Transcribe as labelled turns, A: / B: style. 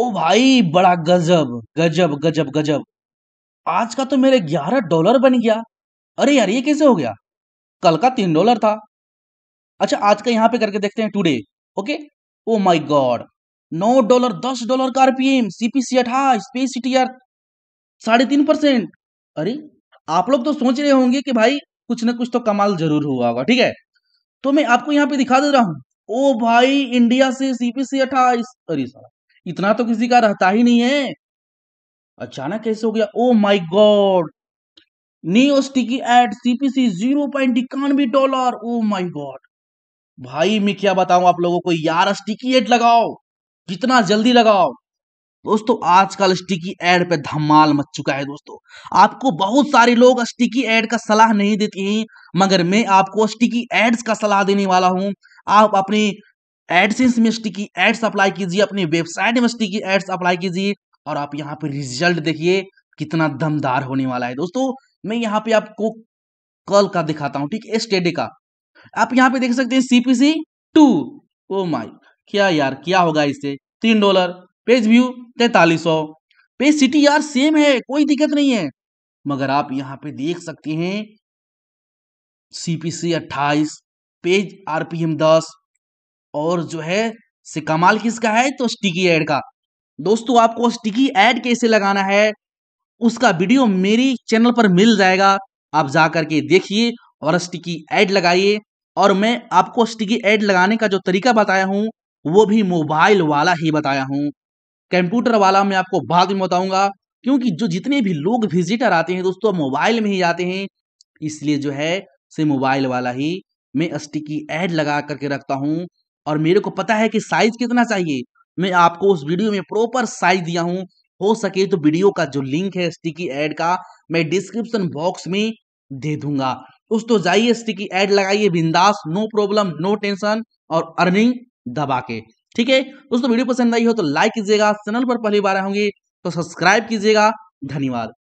A: ओ भाई बड़ा गजब गजब गजब गजब आज का तो मेरे ग्यारह डॉलर बन गया अरे यार ये कैसे हो गया कल का तीन डॉलर था अच्छा आज का यहाँ पे करके देखते हैं today okay oh my god नौ डॉलर दस डॉलर का आरपीएम सीपीसी अठाईस पे सीटीआर साढ़े तीन परसेंट अरे आप लोग तो सोच रहे होंगे कि भाई कुछ ना कुछ तो कमाल जरूर हुआ होगा ठीक है तो मैं आपको यहाँ पे दिखा दे रहा हूँ ओ भाई इंडिया से सीपीसी अठाईस अरे सारा इतना तो किसी का रहता ही नहीं है अचानक कैसे हो गया oh my god neo sticky ad CPC zero point इक्यानवे डॉलर ओ माय गॉड भाई मैं क्या बताऊं आप लोगों को यार स्टिकी एड लगाओ जितना जल्दी लगाओ दोस्तों आजकल स्टिकी एड पे धमाल मच चुका है दोस्तों आपको बहुत सारे लोग स्टिकी एड का सलाह नहीं देते हैं मगर मैं आपको स्टिकी एड्स का सलाह देने वाला हूं आप अपने एडसेंस मिस्टी की एड्स अप्लाई कीजिए अपनी वेबसाइट मिस्टी की एड्स अप्लाई कीजिए और आप यहाँ पे रिजल्ट देखिए कितना दमदार होने वाला है दोस्तों मैं यहाँ पे आपको कल का दिखाता हूँ ठीक है का आप यहाँ पे देख सकते हैं सीपीसी टू ओ माई क्या यार क्या होगा इससे तीन डॉलर पेज व्यू तैतालीस सौ पेज सिटी यार सेम है कोई दिक्कत नहीं है मगर आप यहाँ पे देख सकते हैं सीपीसी अट्ठाईस पेज आरपीएम दस और जो है से कमाल किसका है तो स्टिकी एड का दोस्तों आपको स्टिकी एड कैसे लगाना है उसका वीडियो मेरी चैनल पर मिल जाएगा आप जा करके देखिए और स्टिकी एड लगाइए और मैं आपको स्टिकी एड लगाने का जो तरीका बताया हूँ वो भी मोबाइल वाला ही बताया हूँ कंप्यूटर वाला मैं आपको बाद में बताऊंगा क्योंकि जो जितने भी लोग विजिटर आते हैं दोस्तों मोबाइल में ही आते हैं इसलिए जो है से मोबाइल वाला ही मैं स्टिकी एड लगा करके रखता हूँ और मेरे को पता है कि साइज कितना चाहिए मैं आपको उस वीडियो में प्रॉपर साइज दिया हूँ हो सके तो वीडियो का जो लिंक है स्टिकी एड का मैं डिस्क्रिप्शन बॉक्स में दे दूंगा दोस्तों जाइए स्टिकी एड लगाइए बिंदास नो प्रॉब्लम नो टेंशन और अर्निंग दबा के ठीक है दोस्तों वीडियो पसंद आई हो तो लाइक कीजिएगा चैनल पर पहली बार आए होंगे तो सब्सक्राइब कीजिएगा धन्यवाद